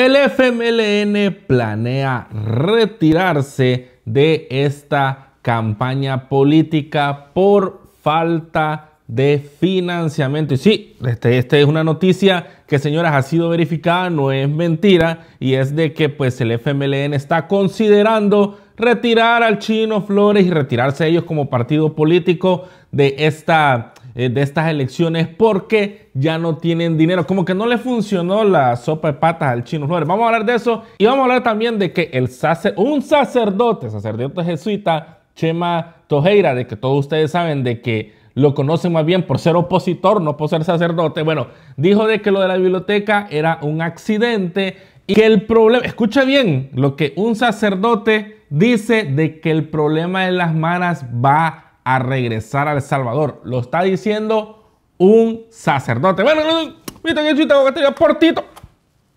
El FMLN planea retirarse de esta campaña política por falta de financiamiento. Y sí, esta este es una noticia que, señoras, ha sido verificada, no es mentira, y es de que pues el FMLN está considerando retirar al chino Flores y retirarse ellos como partido político de esta eh, de estas elecciones porque ya no tienen dinero. Como que no le funcionó la sopa de patas al chino Flores. Vamos a hablar de eso y vamos a hablar también de que el un sacerdote, sacerdote jesuita, Chema Tojeira, de que todos ustedes saben de que lo conocen más bien por ser opositor, no por ser sacerdote. Bueno, dijo de que lo de la biblioteca era un accidente y que el problema, escucha bien lo que un sacerdote dice de que el problema de las maras va a, a regresar al Salvador. Lo está diciendo un sacerdote. Bueno, que portito.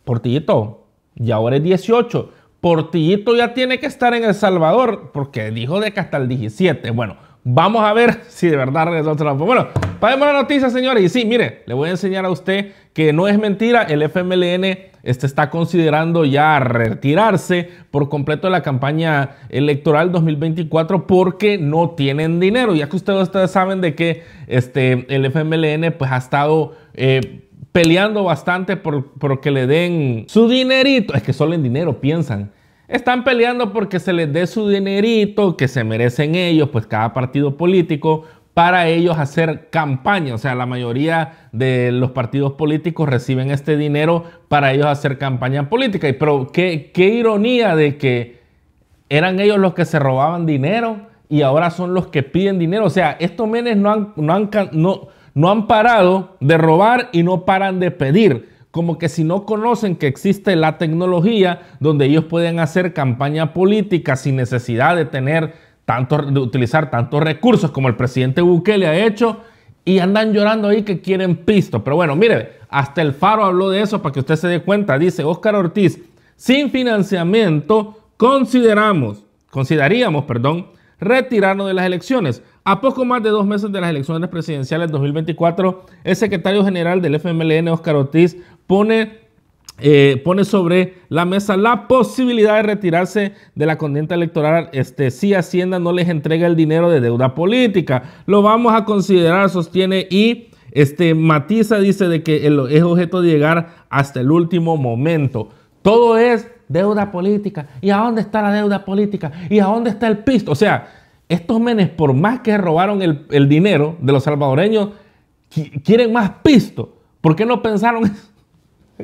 Portillito, ya ahora es 18. Portillito ya tiene que estar en El Salvador porque dijo de que hasta el 17. Bueno, Vamos a ver si de verdad regresó Trump. Bueno, para la noticia, señores. Y sí, mire, le voy a enseñar a usted que no es mentira. El FMLN este está considerando ya retirarse por completo de la campaña electoral 2024 porque no tienen dinero. Ya que ustedes, ustedes saben de que este, el FMLN pues, ha estado... Eh, peleando bastante por, por, que le den su dinerito. Es que solo en dinero piensan. Están peleando porque se les dé su dinerito que se merecen ellos, pues cada partido político, para ellos hacer campaña. O sea, la mayoría de los partidos políticos reciben este dinero para ellos hacer campaña política. Y pero qué, qué ironía de que eran ellos los que se robaban dinero y ahora son los que piden dinero. O sea, estos menes no han, no no, no han parado de robar y no paran de pedir como que si no conocen que existe la tecnología donde ellos pueden hacer campaña política sin necesidad de tener tanto, de utilizar tantos recursos como el presidente Bukele ha hecho y andan llorando ahí que quieren pisto. Pero bueno, mire, hasta el Faro habló de eso para que usted se dé cuenta. Dice Óscar Ortiz, sin financiamiento consideramos, consideraríamos, perdón, retirarnos de las elecciones. A poco más de dos meses de las elecciones presidenciales 2024, el secretario general del FMLN, Óscar Ortiz, pone eh, pone sobre la mesa la posibilidad de retirarse de la contienda electoral este, si Hacienda no les entrega el dinero de deuda política. Lo vamos a considerar, sostiene y este, matiza, dice de que el, es objeto de llegar hasta el último momento. Todo es deuda política. ¿Y a dónde está la deuda política? ¿Y a dónde está el pisto? O sea, estos menes, por más que robaron el, el dinero de los salvadoreños, quieren más pisto. ¿Por qué no pensaron eso?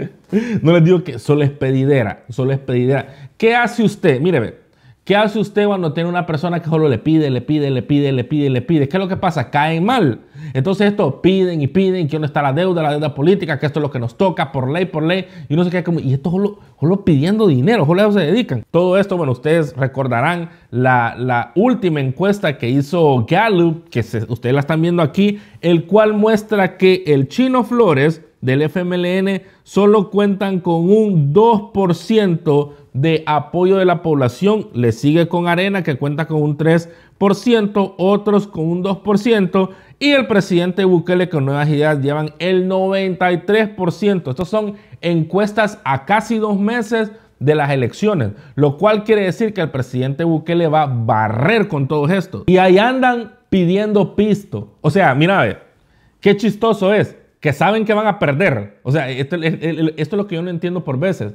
no les digo que solo es pedidera, solo es pedidera. ¿Qué hace usted? Míreme, ¿qué hace usted cuando tiene una persona que solo le pide, le pide, le pide, le pide, le pide? ¿Qué es lo que pasa? Caen mal. Entonces esto piden y piden, que no está la deuda, la deuda política, que esto es lo que nos toca por ley, por ley. Y uno se queda como, y esto solo, solo pidiendo dinero, solo se dedican. Todo esto, bueno, ustedes recordarán la, última encuesta que hizo Gallup, que ustedes la están viendo aquí, el cual muestra que el chino Flores del FMLN solo cuentan con un 2% de apoyo de la población. Le sigue con Arena que cuenta con un 3%, otros con un 2% y el presidente Bukele con Nuevas Ideas llevan el 93%. Estas son encuestas a casi dos meses de las elecciones, lo cual quiere decir que el presidente Bukele va a barrer con todo esto. Y ahí andan pidiendo pisto. O sea, mira, a ver, qué chistoso es que saben que van a perder. O sea, esto, es lo que yo no entiendo por veces.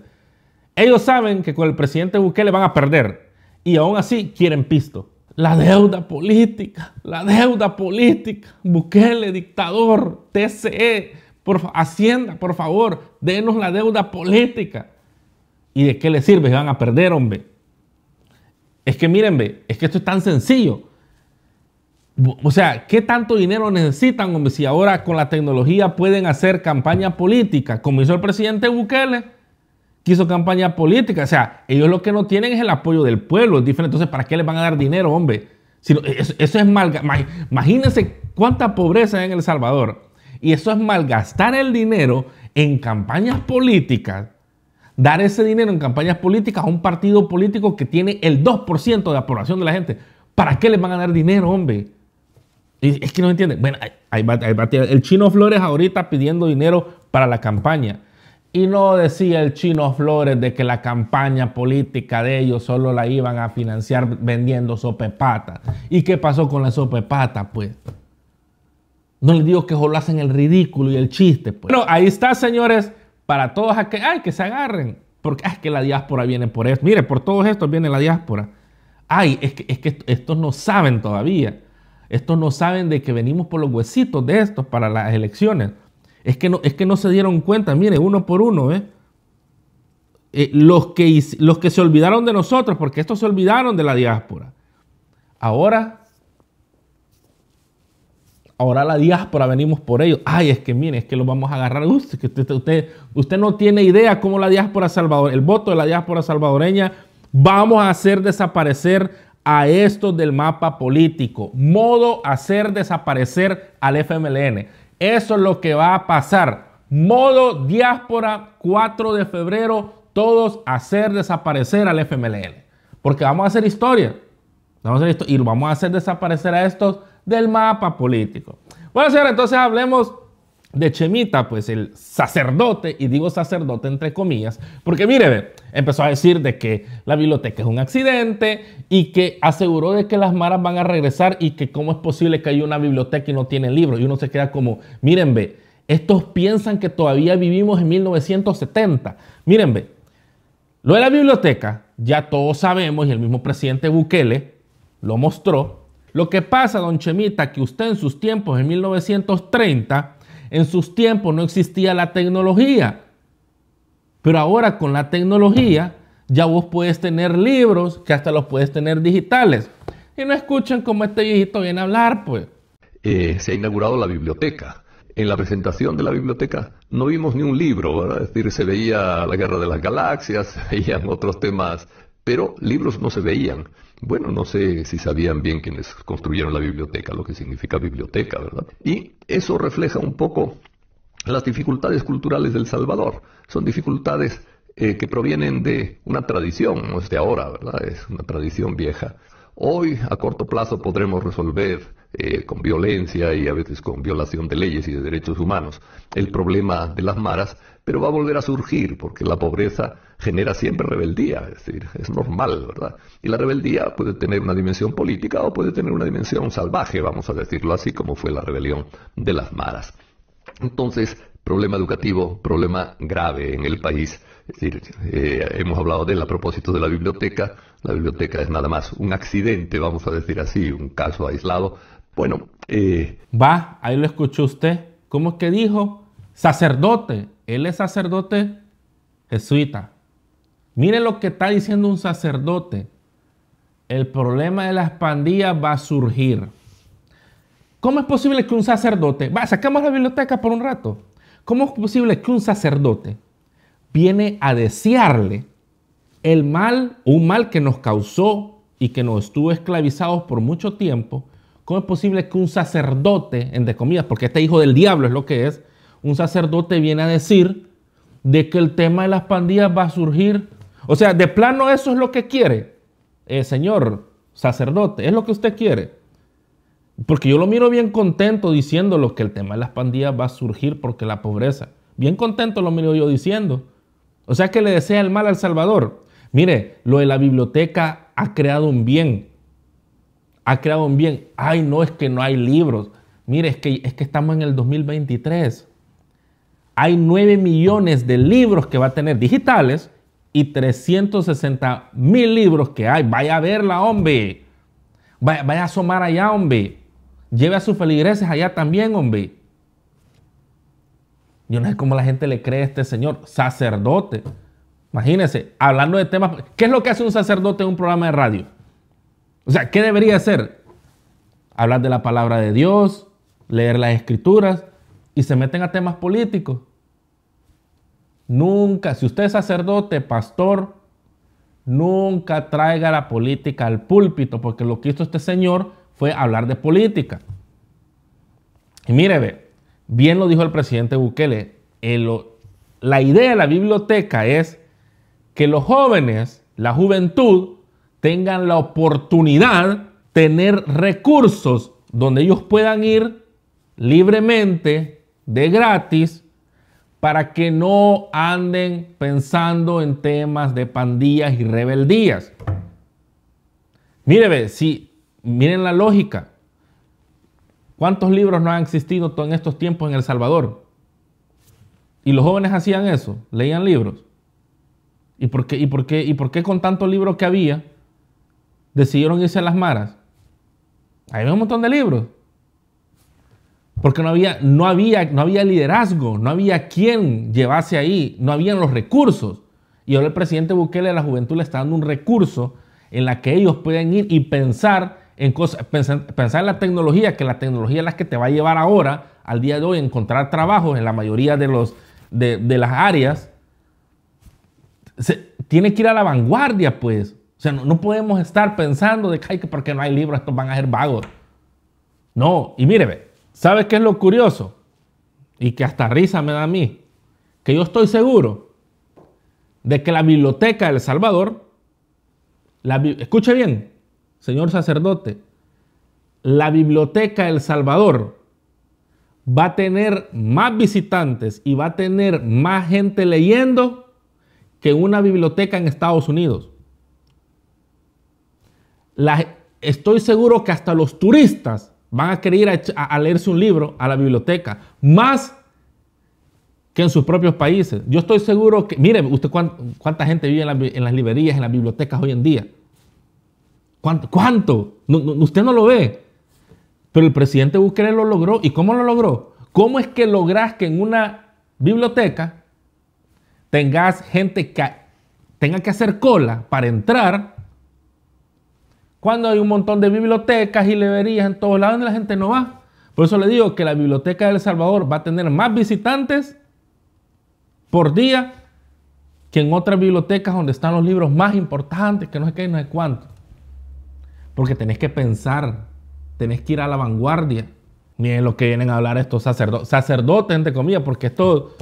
Ellos saben que con el presidente Bukele van a perder y aún así quieren pisto. La deuda política, la deuda política. Bukele, dictador, TCE, por Hacienda, por favor, denos la deuda política. ¿Y de qué les sirve? Van a perder, hombre. Es que miren, es que esto es tan sencillo. O sea, ¿qué tanto dinero necesitan, hombre? Si ahora con la tecnología pueden hacer campaña política, como hizo el presidente Bukele, que hizo campaña política. O sea, ellos lo que no tienen es el apoyo del pueblo, es diferente. Entonces, ¿para qué les van a dar dinero, hombre? Si eso, es mal. Imagínense cuánta pobreza hay en El Salvador. Y eso es malgastar el dinero en campañas políticas. Dar ese dinero en campañas políticas a un partido político que tiene el 2% de aprobación de la gente. ¿Para qué les van a dar dinero, hombre? es que no entiende Bueno, el chino Flores ahorita pidiendo dinero para la campaña. Y no decía el chino Flores de que la campaña política de ellos solo la iban a financiar vendiendo sopepata. ¿Y qué pasó con la sopepata, pues? No les digo que solo hacen el ridículo y el chiste, pues. ahí está, señores, para todos que ay, que se agarren, porque es que la diáspora viene por esto. Mire, por todos estos viene la diáspora. Ay, es que, es que estos no saben todavía. Estos no saben de que venimos por los huesitos de estos para las elecciones. Es que no, es que no se dieron cuenta, mire, uno por uno, ¿eh? Eh, los, que, los que se olvidaron de nosotros, porque estos se olvidaron de la diáspora. Ahora, ahora la diáspora venimos por ellos. Ay, es que mire, es que lo vamos a agarrar. usted, usted, usted no tiene idea cómo la diáspora salvadoreña, el voto de la diáspora salvadoreña, vamos a hacer desaparecer a estos del mapa político, modo hacer desaparecer al FMLN. Eso es lo que va a pasar. Modo diáspora 4 de febrero, todos hacer desaparecer al FMLN. Porque vamos a hacer historia. Vamos a hacer y vamos a hacer desaparecer a estos del mapa político. Bueno, señores, entonces hablemos de Chemita, pues el sacerdote, y digo sacerdote entre comillas, porque mire, empezó a decir de que la biblioteca es un accidente y que aseguró de que las maras van a regresar y que cómo es posible que haya una biblioteca y no tiene libros. Y uno se queda como, miren, ve, estos piensan que todavía vivimos en 1970. Miren, ve, lo de la biblioteca, ya todos sabemos, y el mismo presidente Bukele lo mostró. Lo que pasa, don Chemita, que usted en sus tiempos, en 1930, en sus tiempos no existía la tecnología. Pero ahora con la tecnología ya vos puedes tener libros que hasta los puedes tener digitales. Y no escuchan cómo este viejito viene a hablar, pues. Eh, se ha inaugurado la biblioteca. En la presentación de la biblioteca no vimos ni un libro, ¿verdad? es decir, se veía la Guerra de las Galaxias, se veían otros temas pero libros no se veían. Bueno, no sé si sabían bien quienes construyeron la biblioteca, lo que significa biblioteca, ¿verdad? Y eso refleja un poco las dificultades culturales del Salvador. Son dificultades eh, que provienen de una tradición, no es de ahora, ¿verdad? Es una tradición vieja. Hoy, a corto plazo, podremos resolver eh, con violencia y a veces con violación de leyes y de derechos humanos, el problema de las maras, pero va a volver a surgir porque la pobreza genera siempre rebeldía, es decir, es normal, ¿verdad? Y la rebeldía puede tener una dimensión política o puede tener una dimensión salvaje, vamos a decirlo así, como fue la rebelión de las maras. Entonces, problema educativo, problema grave en el país. Es decir, eh, hemos hablado de él a propósito de la biblioteca. La biblioteca es nada más un accidente, vamos a decir así, un caso aislado, bueno, eh, va, ahí lo escuchó usted. ¿Cómo es que dijo? Sacerdote. Él es sacerdote jesuita. Mire lo que está diciendo un sacerdote. El problema de las pandillas va a surgir. ¿Cómo es posible que un sacerdote, va, sacamos la biblioteca por un rato, ¿cómo es posible que un sacerdote viene a desearle el mal, un mal que nos causó y que nos estuvo esclavizados por mucho tiempo, ¿Cómo es posible que un sacerdote, en descomidas, porque este hijo del diablo es lo que es, un sacerdote viene a decir de que el tema de las pandillas va a surgir? O sea, de plano eso es lo que quiere, eh, señor sacerdote, es lo que usted quiere. Porque yo lo miro bien contento lo que el tema de las pandillas va a surgir porque la pobreza. Bien contento lo miro yo diciendo. O sea que le desea el mal al Salvador. Mire, lo de la biblioteca ha creado un bien ha creado un bien. Ay, no, es que no hay libros. Mire, es que, es que estamos en el 2023. Hay 9 millones de libros que va a tener digitales y 360 mil libros que hay. Vaya a verla, hombre. Vaya, a asomar allá, hombre. Lleve a sus feligreses allá también, hombre. Yo no sé cómo la gente le cree a este señor, sacerdote. Imagínense, hablando de temas. ¿Qué es lo que hace un sacerdote en un programa de radio? O sea, ¿qué debería hacer? Hablar de la palabra de Dios, leer las escrituras y se meten a temas políticos. Nunca, si usted es sacerdote, pastor, nunca traiga la política al púlpito, porque lo que hizo este señor fue hablar de política. Y mire, bien lo dijo el presidente Bukele, eh, la idea de la biblioteca es que los jóvenes, la juventud, tengan la oportunidad tener recursos donde ellos puedan ir libremente, de gratis, para que no anden pensando en temas de pandillas y rebeldías. Mire, si miren la lógica. ¿Cuántos libros no han existido en estos tiempos en El Salvador? Y los jóvenes hacían eso, leían libros. ¿Y por qué, y por qué, y por qué con tantos libros que había? decidieron irse a las maras. Ahí había un montón de libros. Porque no había, no había, no había liderazgo, no había quien llevase ahí, no habían los recursos. Y ahora el presidente Bukele de la juventud le está dando un recurso en la que ellos pueden ir y pensar en cosas, pensar, en la tecnología, que la tecnología es la que te va a llevar ahora, al día de hoy, a encontrar trabajo en la mayoría de, los, de, las áreas. Se, tiene que ir a la vanguardia, pues. O sea, no, podemos estar pensando de que porque no hay libros, estos van a ser vagos. No, y mire, ¿sabes qué es lo curioso? Y que hasta risa me da a mí. Que yo estoy seguro de que la biblioteca del Salvador, escuche bien, señor sacerdote, la biblioteca de El Salvador va a tener más visitantes y va a tener más gente leyendo que una biblioteca en Estados Unidos estoy seguro que hasta los turistas van a querer ir a, leerse un libro a la biblioteca, más que en sus propios países. Yo estoy seguro que, mire, usted cuánta, gente vive en, las librerías, en las bibliotecas hoy en día. ¿Cuánto? usted no lo ve. Pero el presidente Bukele lo logró. ¿Y cómo lo logró? ¿Cómo es que logras que en una biblioteca tengas gente que tenga que hacer cola para entrar cuando hay un montón de bibliotecas y librerías en todos lados donde la gente no va. Por eso le digo que la biblioteca de El Salvador va a tener más visitantes por día que en otras bibliotecas donde están los libros más importantes, que no sé qué, no sé cuánto. Porque tenés que pensar, tenés que ir a la vanguardia, Miren lo que vienen a hablar estos sacerdotes, sacerdotes entre comillas, porque esto,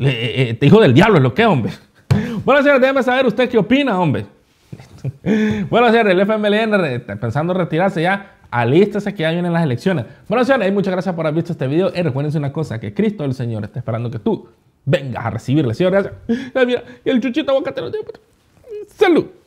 eh, eh este hijo del diablo es lo que, hombre. Bueno, señores, déjeme saber usted qué opina, hombre. bueno, señores, el FMLN pensando retirarse ya, listas que ya vienen las elecciones. Bueno, señores, muchas gracias por haber visto este video. Y recuérdense una cosa, que Cristo el Señor está esperando que tú vengas a recibirle. señor. gracias. Y el chuchito aguacate pues. Salud.